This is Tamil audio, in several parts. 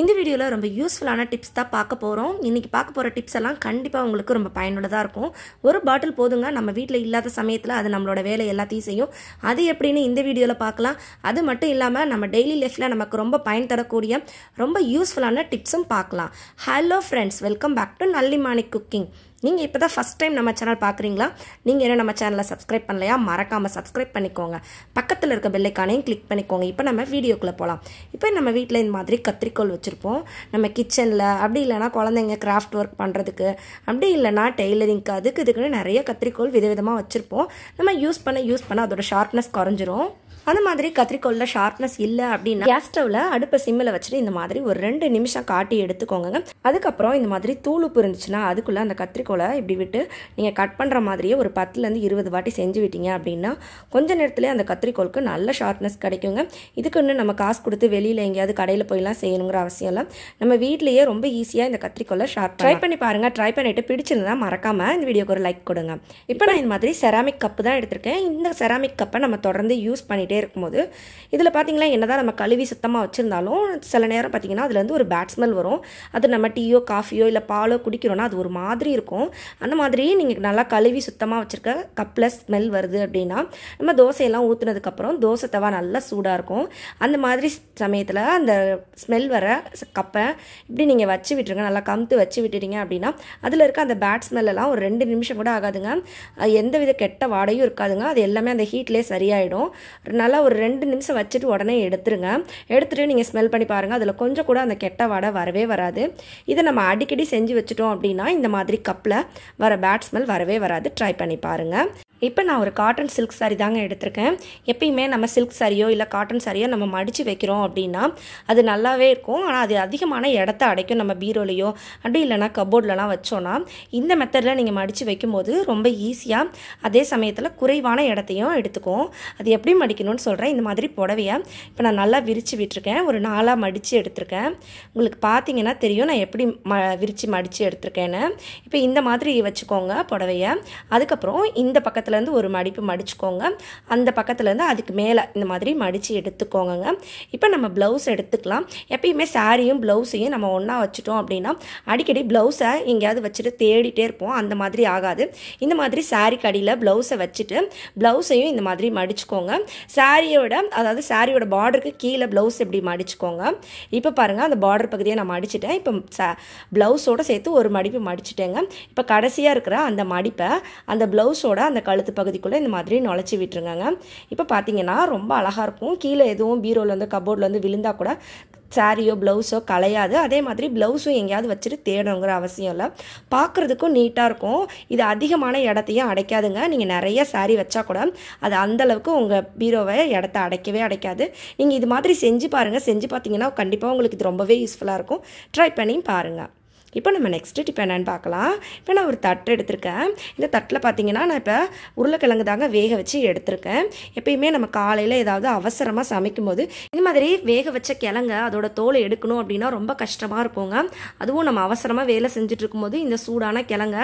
இந்த வீடியோவில் ரொம்ப யூஸ்ஃபுல்லான டிப்ஸ் தான் பார்க்க போகிறோம் இன்றைக்கி பார்க்க போகிற டிப்ஸ் எல்லாம் கண்டிப்பாக உங்களுக்கு ரொம்ப பயனுள்ளதாக இருக்கும் ஒரு பாட்டில் போதுங்க நம்ம வீட்டில் இல்லாத சமயத்தில் அது நம்மளோட வேலை எல்லாத்தையும் செய்யும் அது எப்படின்னு இந்த வீடியோவில் பார்க்கலாம் அது மட்டும் இல்லாமல் நம்ம டெய்லி லைஃப்பில் நமக்கு ரொம்ப பயன் தரக்கூடிய ரொம்ப யூஸ்ஃபுல்லான டிப்ஸும் பார்க்கலாம் hello friends welcome back to நல்லிமானிக் குக்கிங் நீங்கள் இப்போ தான் ஃபஸ்ட் டைம் நம்ம சேனல் பார்க்குறீங்களா நீங்கள் என்ன நம்ம சேனலை சப்ஸ்கிரைப் பண்ணலையா மறக்காமல் சப்ஸ்கிரைப் பண்ணிக்கோங்க பக்கத்தில் இருக்க பெல்லைக்கானையும் கிளிக் பண்ணிக்கோங்க இப்போ நம்ம வீடியோக்குள்ளே போகலாம் இப்போ நம்ம வீட்டில் இந்த மாதிரி கத்திரிக்கோள் வச்சுருப்போம் நம்ம கிச்சனில் அப்படி இல்லைனா குழந்தைங்க கிராஃப்ட் ஒர்க் பண்ணுறதுக்கு அப்படி இல்லைனா டெய்லரிங்க்கு அதுக்கு இதுக்குன்னு நிறைய கத்திரிக்கோள் விதவிதமாக வச்சுருப்போம் நம்ம யூஸ் பண்ண யூஸ் பண்ண அதோடய ஷார்ப்னஸ் குறைஞ்சிரும் அந்த மாதிரி கத்திரிக்கோலில் ஷார்ப்னஸ் இல்லை அப்படின்னா கேஸ் ஸ்டவ்வில் அடுப்பை சிம்மில் வச்சுட்டு இந்த மாதிரி ஒரு ரெண்டு நிமிஷம் காட்டி எடுத்துக்கோங்க அதுக்கப்புறம் இந்த மாதிரி தூளுப்பு இருந்துச்சுன்னா அதுக்குள்ளே அந்த கத்திரிக்கோலை இப்படி விட்டு நீங்கள் கட் பண்ணுற மாதிரியே ஒரு பத்துலேருந்து இருபது வாட்டி செஞ்சு விட்டீங்க அப்படின்னா கொஞ்ச நேரத்தில் அந்த கத்திரிக்கோலுக்கு நல்ல ஷார்ப்னஸ் கிடைக்குங்க இதுக்கு இன்னும் நம்ம காசு கொடுத்து வெளியில் எங்கேயாவது கடையில் போயெல்லாம் செய்யணுங்கிற அவசியம் இல்லை நம்ம வீட்லேயே ரொம்ப ஈஸியாக இந்த கத்திரிக்கோலை ஷார்ப் ட்ரை பண்ணி பாருங்கள் ட்ரை பண்ணிவிட்டு பிடிச்சிருந்தா மறக்காமல் இந்த வீடியோக்கு ஒரு லைக் கொடுங்க இப்போ நான் இந்த மாதிரி செராமிக் கப்பு தான் எடுத்திருக்கேன் இந்த செராமிக் கப்பை நம்ம தொடர்ந்து யூஸ் பண்ணிட்டு ஆடிட்டே இருக்கும்போது இதில் பார்த்தீங்கன்னா என்ன தான் நம்ம கழுவி சுத்தமாக வச்சுருந்தாலும் சில நேரம் பார்த்திங்கன்னா அதுலேருந்து ஒரு பேட் ஸ்மெல் வரும் அது நம்ம டீயோ காஃபியோ இல்லை பாலோ குடிக்கிறோன்னா அது ஒரு மாதிரி இருக்கும் அந்த மாதிரி நீங்கள் நல்லா கழுவி சுத்தமாக வச்சுருக்க கப்பில் ஸ்மெல் வருது அப்படின்னா நம்ம தோசையெல்லாம் ஊற்றுனதுக்கப்புறம் தோசை தவா நல்லா சூடாக இருக்கும் அந்த மாதிரி சமயத்தில் அந்த ஸ்மெல் வர கப்பை இப்படி நீங்கள் வச்சு விட்டுருங்க நல்லா கமுத்து வச்சு விட்டுட்டீங்க அப்படின்னா அதில் இருக்க அந்த பேட் ஸ்மெல்லாம் ஒரு ரெண்டு நிமிஷம் கூட ஆகாதுங்க எந்த வித கெட்ட வாடையும் இருக்காதுங்க அது எல்லாமே அந்த ஹீட்லேயே சரியாயிடும் நல்லா ஒரு ரெண்டு நிமிஷம் வச்சுட்டு உடனே எடுத்துருங்க எடுத்துகிட்டு நீங்கள் ஸ்மெல் பண்ணி பாருங்கள் அதில் கொஞ்சம் கூட அந்த கெட்ட வாடை வரவே வராது இதை நம்ம அடிக்கடி செஞ்சு வச்சுட்டோம் அப்படின்னா இந்த மாதிரி கப்பில் வர பேட் ஸ்மெல் வரவே வராது ட்ரை பண்ணி பாருங்கள் இப்போ நான் ஒரு காட்டன் சில்க் சாரி தாங்க எடுத்திருக்கேன் எப்பயுமே நம்ம சில்க் சாரியோ இல்லை காட்டன் சாரியோ நம்ம மடித்து வைக்கிறோம் அப்படின்னா அது நல்லாவே இருக்கும் ஆனால் அது அதிகமான இடத்த அடைக்கும் நம்ம பீரோலையோ அப்படி இல்லைனா கபோர்ட்லலாம் வச்சோன்னா இந்த மெத்தடில் நீங்கள் மடித்து வைக்கும்போது ரொம்ப ஈஸியாக அதே சமயத்தில் குறைவான இடத்தையும் எடுத்துக்கும் அது எப்படி மடிக்கணும்னு சொல்கிறேன் இந்த மாதிரி புடவையை இப்போ நான் நல்லா விரித்து விட்டுருக்கேன் ஒரு நாளாக மடித்து எடுத்திருக்கேன் உங்களுக்கு பார்த்தீங்கன்னா தெரியும் நான் எப்படி ம விரித்து மடித்து எடுத்திருக்கேன்னு இப்போ இந்த மாதிரி வச்சுக்கோங்க புடவையை அதுக்கப்புறம் இந்த பக்கத்தில் பக்கத்துலேருந்து ஒரு மடிப்பு மடிச்சுக்கோங்க அந்த பக்கத்துலேருந்து அதுக்கு மேலே இந்த மாதிரி மடித்து எடுத்துக்கோங்க இப்போ நம்ம ப்ளவுஸ் எடுத்துக்கலாம் எப்பயுமே சாரியும் ப்ளவுஸையும் நம்ம ஒன்றா வச்சுட்டோம் அப்படின்னா அடிக்கடி ப்ளவுஸை எங்கேயாவது வச்சுட்டு தேடிட்டே இருப்போம் அந்த மாதிரி ஆகாது இந்த மாதிரி சாரி கடியில் ப்ளவுஸை வச்சுட்டு ப்ளவுஸையும் இந்த மாதிரி மடிச்சுக்கோங்க சாரியோட அதாவது சாரியோட பார்டருக்கு கீழே ப்ளவுஸ் இப்படி மடிச்சுக்கோங்க இப்போ பாருங்கள் அந்த பார்டர் பகுதியை நான் மடிச்சிட்டேன் இப்போ சா ப்ளவுஸோடு சேர்த்து ஒரு மடிப்பு மடிச்சிட்டேங்க இப்போ கடைசியாக இருக்கிற அந்த மடிப்பை அந்த ப்ளவுஸோட அந்த கழு கழுத்து பகுதிக்குள்ளே இந்த மாதிரி நுழைச்சி விட்டுருங்க இப்போ பார்த்தீங்கன்னா ரொம்ப அழகாக இருக்கும் கீழே எதுவும் பீரோவில் வந்து கபோர்டில் வந்து விழுந்தால் கூட சாரியோ ப்ளவுஸோ கலையாது அதே மாதிரி ப்ளவுஸும் எங்கேயாவது வச்சுட்டு தேடணுங்கிற அவசியம் இல்லை பார்க்குறதுக்கும் நீட்டாக இருக்கும் இது அதிகமான இடத்தையும் அடைக்காதுங்க நீங்கள் நிறைய சாரீ வச்சா கூட அது அந்தளவுக்கு உங்கள் பீரோவை இடத்த அடைக்கவே அடைக்காது நீங்கள் இது மாதிரி செஞ்சு பாருங்கள் செஞ்சு பார்த்தீங்கன்னா கண்டிப்பாக உங்களுக்கு இது ரொம்பவே யூஸ்ஃபுல்லாக இருக்கும் ட்ரை பண்ணி பாருங்கள் இப்போ நம்ம நெக்ஸ்ட்டு டிப் என்னென்னு பார்க்கலாம் இப்போ நான் ஒரு தட்டு எடுத்திருக்கேன் இந்த தட்டில் பார்த்தீங்கன்னா நான் இப்போ உருளைக்கிழங்கு தாங்க வேக வச்சு எடுத்திருக்கேன் எப்பயுமே நம்ம காலையில் ஏதாவது அவசரமாக சமைக்கும் போது இந்த மாதிரி வேக வச்ச கிழங்க அதோட தோலை எடுக்கணும் அப்படின்னா ரொம்ப கஷ்டமாக இருக்குங்க அதுவும் நம்ம அவசரமாக வேலை செஞ்சுட்டு இருக்கும்போது இந்த சூடான கிழங்க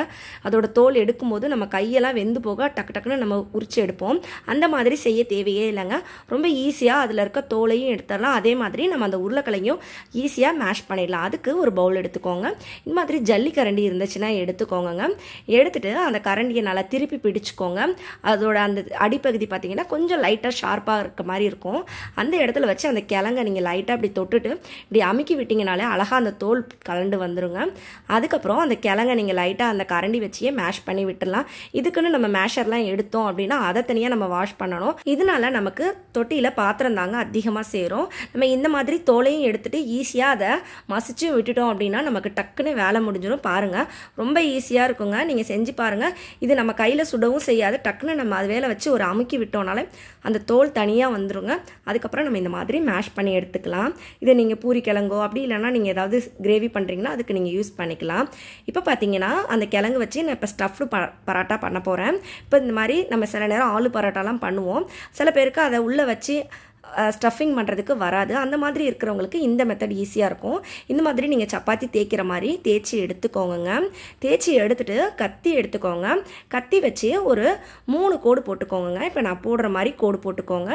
அதோட தோல் எடுக்கும்போது நம்ம கையெல்லாம் வெந்து போக டக்கு டக்குன்னு நம்ம உரிச்சு எடுப்போம் அந்த மாதிரி செய்ய தேவையே இல்லைங்க ரொம்ப ஈஸியாக அதில் இருக்க தோலையும் எடுத்துடலாம் அதே மாதிரி நம்ம அந்த உருளைக்கிழங்கையும் ஈஸியாக மேஷ் பண்ணிடலாம் அதுக்கு ஒரு பவுல் எடுத்துக்கோங்க இந்த மாதிரி ஜல்லி கரண்டி இருந்துச்சுன்னா எடுத்துக்கோங்க எடுத்துகிட்டு அந்த கரண்டியை நல்லா திருப்பி பிடிச்சிக்கோங்க அதோட அந்த அடிப்பகுதி பார்த்திங்கன்னா கொஞ்சம் லைட்டாக ஷார்ப்பாக இருக்க மாதிரி இருக்கும் அந்த இடத்துல வச்சு அந்த கிழங்க நீங்கள் லைட்டாக அப்படி தொட்டுட்டு இப்படி அமுக்கி விட்டிங்கனாலே அழகாக அந்த தோல் கலண்டு வந்துருங்க அதுக்கப்புறம் அந்த கிழங்க நீங்கள் லைட்டாக அந்த கரண்டி வச்சே மேஷ் பண்ணி விட்டுடலாம் இதுக்குன்னு நம்ம மேஷர்லாம் எடுத்தோம் அப்படின்னா அதை தனியாக நம்ம வாஷ் பண்ணணும் இதனால நமக்கு தொட்டியில் பாத்திரம் தாங்க அதிகமாக சேரும் நம்ம இந்த மாதிரி தோலையும் எடுத்துகிட்டு ஈஸியாக அதை மசிச்சு விட்டுட்டோம் அப்படின்னா நமக்கு டக்குன்னு டக்குன்னு வேலை முடிஞ்சிடும் பாருங்கள் ரொம்ப ஈஸியாக இருக்குங்க நீங்கள் செஞ்சு பாருங்கள் இது நம்ம கையில் சுடவும் செய்யாது டக்குன்னு நம்ம அது வேலை வச்சு ஒரு அமுக்கி விட்டோனாலே அந்த தோல் தனியாக வந்துடுங்க அதுக்கப்புறம் நம்ம இந்த மாதிரி மேஷ் பண்ணி எடுத்துக்கலாம் இதை நீங்கள் பூரி கிழங்கோ அப்படி இல்லைனா நீங்கள் ஏதாவது கிரேவி பண்ணுறீங்கன்னா அதுக்கு நீங்கள் யூஸ் பண்ணிக்கலாம் இப்போ பார்த்தீங்கன்னா அந்த கிழங்கு வச்சு நான் இப்போ ஸ்டஃப்டு பரோட்டா பண்ண போகிறேன் இப்போ இந்த மாதிரி நம்ம சில நேரம் ஆலு பரோட்டாலாம் பண்ணுவோம் சில பேருக்கு அதை உள்ளே வச்சு ஸ்டஃபிங் பண்ணுறதுக்கு வராது அந்த மாதிரி இருக்கிறவங்களுக்கு இந்த மெத்தட் ஈஸியாக இருக்கும் இந்த மாதிரி நீங்கள் சப்பாத்தி தேய்க்கிற மாதிரி தேய்ச்சி எடுத்துக்கோங்க தேய்ச்சி எடுத்துகிட்டு கத்தி எடுத்துக்கோங்க கத்தி வச்சு ஒரு மூணு கோடு போட்டுக்கோங்க இப்போ நான் போடுற மாதிரி கோடு போட்டுக்கோங்க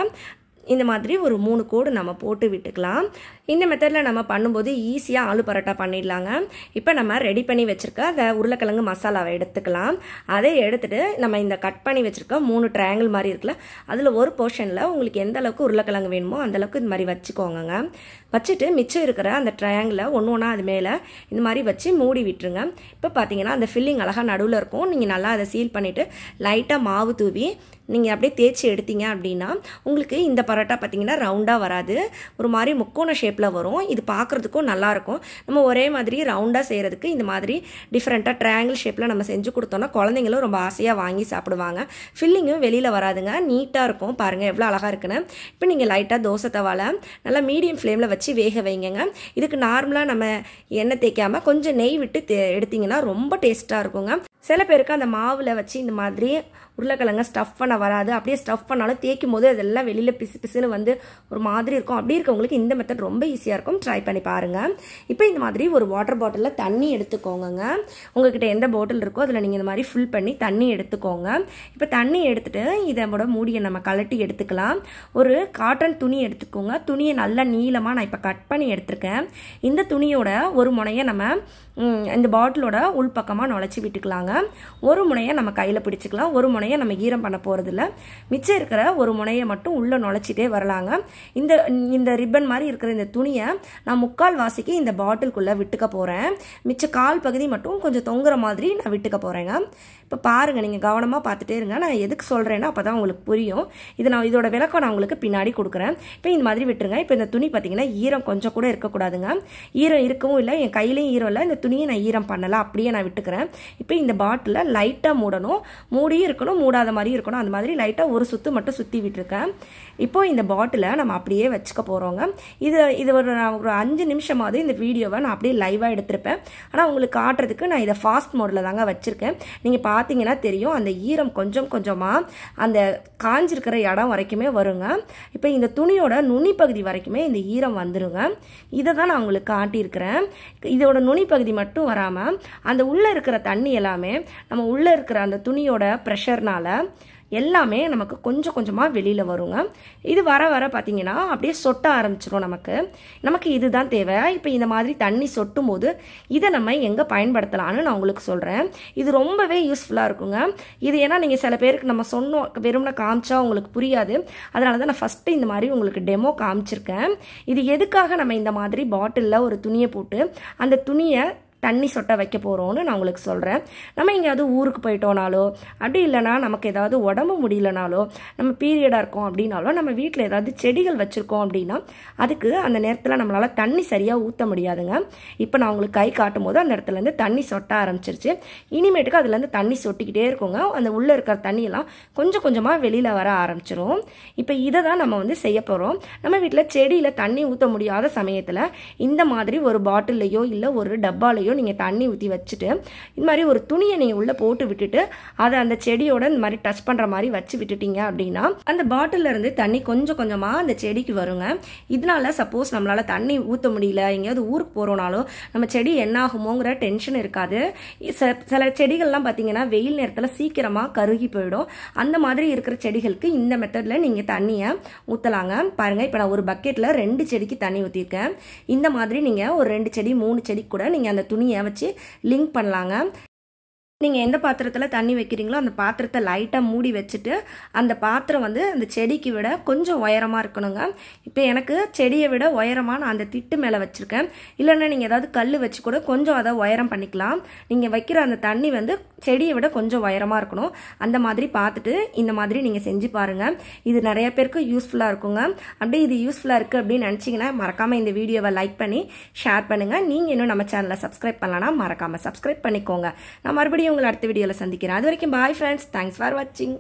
இந்த மாதிரி ஒரு மூணு கோடு நம்ம போட்டு விட்டுக்கலாம் இந்த மெத்தடில் நம்ம பண்ணும்போது ஈஸியாக ஆலு பரோட்டா பண்ணிடலாங்க இப்போ நம்ம ரெடி பண்ணி வச்சுருக்க அந்த உருளைக்கிழங்கு மசாலாவை எடுத்துக்கலாம் அதை எடுத்துகிட்டு நம்ம இந்த கட் பண்ணி வச்சுருக்க மூணு ட்ரையாங்கிள் மாதிரி இருக்குல்ல அதில் ஒரு போர்ஷனில் உங்களுக்கு எந்த அளவுக்கு உருளைக்கிழங்கு வேணுமோ அந்தளவுக்கு இது மாதிரி வச்சுக்கோங்க வச்சுட்டு மிச்சம் இருக்கிற அந்த ட்ரையாங்கிளை ஒன்று ஒன்றா அது மேலே இந்த மாதிரி வச்சு மூடி விட்டுருங்க இப்போ பார்த்தீங்கன்னா அந்த ஃபில்லிங் அழகாக நடுவில் இருக்கும் நீங்கள் நல்லா அதை சீல் பண்ணிவிட்டு லைட்டாக மாவு தூவி நீங்கள் அப்படியே தேய்ச்சி எடுத்தீங்க அப்படின்னா உங்களுக்கு இந்த பரோட்டா பார்த்தீங்கன்னா ரவுண்டாக வராது ஒரு மாதிரி முக்கோண ஷேப்பில் ஷேப்பில் வரும் இது பார்க்குறதுக்கும் நல்லாயிருக்கும் நம்ம ஒரே மாதிரி ரவுண்டாக செய்கிறதுக்கு இந்த மாதிரி டிஃப்ரெண்ட்டாக ட்ரையாங்கிள் ஷேப்பில் நம்ம செஞ்சு கொடுத்தோன்னா குழந்தைங்களும் ரொம்ப ஆசையாக வாங்கி சாப்பிடுவாங்க ஃபில்லிங்கும் வெளியில் வராதுங்க நீட்டாக இருக்கும் பாருங்கள் எவ்வளோ அழகாக இருக்குன்னு இப்போ நீங்கள் லைட்டாக தோசை தவால நல்லா மீடியம் ஃப்ளேமில் வச்சு வேக வைங்க இதுக்கு நார்மலாக நம்ம எண்ணெய் தேய்க்காமல் கொஞ்சம் நெய் விட்டு எடுத்திங்கன்னா ரொம்ப டேஸ்ட்டாக இருக்குங்க சில பேருக்கு அந்த மாவில் வச்சு இந்த மாதிரி உருளைக்கிழங்க ஸ்டஃப் பண்ண வராது அப்படியே ஸ்டஃப் பண்ணாலும் தேய்க்கும் போது அதெல்லாம் வெளியில் பிசு பிசுன்னு வந்து ஒரு மாதிரி இருக்கும் அப்படி இருக்கவங்களுக்கு இந்த மெத்தட் ரொம்ப ஈஸியாக இருக்கும் ட்ரை பண்ணி பாருங்கள் இப்போ இந்த மாதிரி ஒரு வாட்டர் பாட்டிலில் தண்ணி எடுத்துக்கோங்க உங்ககிட்ட எந்த பாட்டில் இருக்கோ அதில் நீங்கள் இந்த மாதிரி ஃபில் பண்ணி தண்ணி எடுத்துக்கோங்க இப்போ தண்ணி எடுத்துட்டு இதோட மூடியை நம்ம கலட்டி எடுத்துக்கலாம் ஒரு காட்டன் துணி எடுத்துக்கோங்க துணியை நல்லா நீளமாக நான் இப்போ கட் பண்ணி எடுத்திருக்கேன் இந்த துணியோட ஒரு முனையை நம்ம இந்த பாட்டிலோட உள்பக்கமாக நுழைச்சி விட்டுக்கலாங்க ஒரு முனையை நம்ம கையில் பிடிச்சிக்கலாம் ஒரு முனை முனையை நம்ம ஈரம் பண்ண போகிறதில்ல மிச்சம் இருக்கிற ஒரு முனையை மட்டும் உள்ளே நுழைச்சிட்டே வரலாங்க இந்த இந்த ரிப்பன் மாதிரி இருக்கிற இந்த துணியை நான் முக்கால் வாசிக்கு இந்த பாட்டிலுக்குள்ளே விட்டுக்க போகிறேன் மிச்ச கால் பகுதி மட்டும் கொஞ்சம் தொங்குற மாதிரி நான் விட்டுக்க போகிறேங்க இப்போ பாருங்கள் நீங்கள் கவனமாக பார்த்துட்டே இருங்க நான் எதுக்கு சொல்கிறேன்னா அப்போ தான் உங்களுக்கு புரியும் இது நான் இதோட விளக்கம் நான் உங்களுக்கு பின்னாடி கொடுக்குறேன் இப்போ இந்த மாதிரி விட்டுருங்க இப்போ இந்த துணி பார்த்தீங்கன்னா ஈரம் கொஞ்சம் கூட இருக்கக்கூடாதுங்க ஈரம் இருக்கவும் இல்லை என் கையிலையும் ஈரம் இல்லை இந்த துணியை நான் ஈரம் பண்ணலாம் அப்படியே நான் விட்டுக்கிறேன் இப்போ இந்த பாட்டிலை லைட்டாக மூடணும் மூடியும் இருக்கணும் இருக்கணும் மூடாத மாதிரி இருக்கணும் அந்த மாதிரி லைட்டாக ஒரு சுற்று மட்டும் சுற்றி விட்டுருக்கேன் இப்போது இந்த பாட்டிலை நம்ம அப்படியே வச்சுக்க போகிறோங்க இது இது ஒரு நான் ஒரு அஞ்சு நிமிஷமாவது இந்த வீடியோவை நான் அப்படியே லைவாக எடுத்திருப்பேன் ஆனால் உங்களுக்கு காட்டுறதுக்கு நான் இதை ஃபாஸ்ட் மோடில் தாங்க வச்சுருக்கேன் நீங்கள் பார்த்தீங்கன்னா தெரியும் அந்த ஈரம் கொஞ்சம் கொஞ்சமாக அந்த காஞ்சிருக்கிற இடம் வரைக்குமே வருங்க இப்போ இந்த துணியோட நுனி பகுதி வரைக்குமே இந்த ஈரம் வந்துடுங்க இதை தான் நான் உங்களுக்கு காட்டியிருக்கிறேன் இதோட நுனி பகுதி மட்டும் வராமல் அந்த உள்ளே இருக்கிற தண்ணி எல்லாமே நம்ம உள்ளே இருக்கிற அந்த துணியோட ப்ரெஷர் இருக்கிறனால எல்லாமே நமக்கு கொஞ்சம் கொஞ்சமாக வெளியில் வருங்க இது வர வர பார்த்திங்கன்னா அப்படியே சொட்ட ஆரம்பிச்சிடும் நமக்கு நமக்கு இதுதான் தேவை இப்போ இந்த மாதிரி தண்ணி சொட்டும் போது இதை நம்ம எங்கே பயன்படுத்தலாம்னு நான் உங்களுக்கு சொல்கிறேன் இது ரொம்பவே யூஸ்ஃபுல்லாக இருக்குங்க இது ஏன்னா நீங்கள் சில பேருக்கு நம்ம சொன்னோம் வெறும்னா காமிச்சா உங்களுக்கு புரியாது அதனால தான் நான் ஃபஸ்ட்டு இந்த மாதிரி உங்களுக்கு டெமோ காமிச்சிருக்கேன் இது எதுக்காக நம்ம இந்த மாதிரி பாட்டிலில் ஒரு துணியை போட்டு அந்த துணியை தண்ணி சொட்டை வைக்க போகிறோன்னு நான் உங்களுக்கு சொல்கிறேன் நம்ம எங்கேயாவது ஊருக்கு போயிட்டோனாலோ அப்படி இல்லைனா நமக்கு ஏதாவது உடம்பு முடியலனாலோ நம்ம பீரியடாக இருக்கோம் அப்படின்னாலோ நம்ம வீட்டில் ஏதாவது செடிகள் வச்சுருக்கோம் அப்படின்னா அதுக்கு அந்த நேரத்தில் நம்மளால் தண்ணி சரியாக ஊற்ற முடியாதுங்க இப்போ நான் உங்களுக்கு கை காட்டும் போது அந்த இடத்துலேருந்து தண்ணி சொட்ட ஆரம்பிச்சிருச்சு இனிமேட்டுக்கு அதுலேருந்து தண்ணி சொட்டிக்கிட்டே இருக்குங்க அந்த உள்ளே இருக்கிற தண்ணியெல்லாம் கொஞ்சம் கொஞ்சமாக வெளியில் வர ஆரம்பிச்சிரும் இப்போ இதை தான் நம்ம வந்து செய்ய போகிறோம் நம்ம வீட்டில் செடியில் தண்ணி ஊற்ற முடியாத சமயத்தில் இந்த மாதிரி ஒரு பாட்டில்லையோ இல்லை ஒரு டப்பாலையோ மாதிரியும் நீங்கள் தண்ணி ஊற்றி வச்சுட்டு இந்த மாதிரி ஒரு துணியை நீங்கள் உள்ளே போட்டு விட்டுட்டு அதை அந்த செடியோட இந்த மாதிரி டச் பண்ணுற மாதிரி வச்சு விட்டுட்டீங்க அப்படின்னா அந்த பாட்டிலில் இருந்து தண்ணி கொஞ்சம் கொஞ்சமாக அந்த செடிக்கு வருங்க இதனால சப்போஸ் நம்மளால் தண்ணி ஊற்ற முடியல எங்கேயாவது ஊருக்கு போகிறோனாலும் நம்ம செடி என்ன ஆகுமோங்கிற டென்ஷன் இருக்காது சில செடிகள்லாம் பார்த்தீங்கன்னா வெயில் நேரத்தில் சீக்கிரமாக கருகி போயிடும் அந்த மாதிரி இருக்கிற செடிகளுக்கு இந்த மெத்தடில் நீங்கள் தண்ணியை ஊற்றலாங்க பாருங்கள் இப்போ நான் ஒரு பக்கெட்டில் ரெண்டு செடிக்கு தண்ணி ஊற்றிருக்கேன் இந்த மாதிரி நீங்கள் ஒரு ரெண்டு செடி மூணு செடி கூட நீங்கள் அந்த துணி துணியை வச்சு லிங்க் பண்ணலாங்க நீங்கள் எந்த பாத்திரத்தில் தண்ணி வைக்கிறீங்களோ அந்த பாத்திரத்தை லைட்டாக மூடி வச்சுட்டு அந்த பாத்திரம் வந்து அந்த செடிக்கு விட கொஞ்சம் உயரமாக இருக்கணுங்க இப்போ எனக்கு செடியை விட உயரமாக நான் அந்த திட்டு மேலே வச்சுருக்கேன் இல்லைன்னா நீங்கள் ஏதாவது கல் வச்சு கூட கொஞ்சம் அதை உயரம் பண்ணிக்கலாம் நீங்கள் வைக்கிற அந்த தண்ணி வந்து செடியை விட கொஞ்சம் உயரமாக இருக்கணும் அந்த மாதிரி பார்த்துட்டு இந்த மாதிரி நீங்கள் செஞ்சு பாருங்கள் இது நிறைய பேருக்கு யூஸ்ஃபுல்லாக இருக்குங்க அப்படியே இது யூஸ்ஃபுல்லாக இருக்குது அப்படின்னு நினச்சிங்கன்னா மறக்காமல் இந்த வீடியோவை லைக் பண்ணி ஷேர் பண்ணுங்கள் நீங்கள் இன்னும் நம்ம சேனலை சப்ஸ்கிரைப் பண்ணலன்னா மறக்காமல் சப்ஸ்கிரைப் பண்ணிக்கோங்க நான் மறுபடியும் உங்களை அடுத்த வீடியோவில் சந்திக்கிறேன் அது வரைக்கும் பாய் ஃப்ரெண்ட்ஸ் தேங்க்ஸ் ஃபார் வாட்சிங்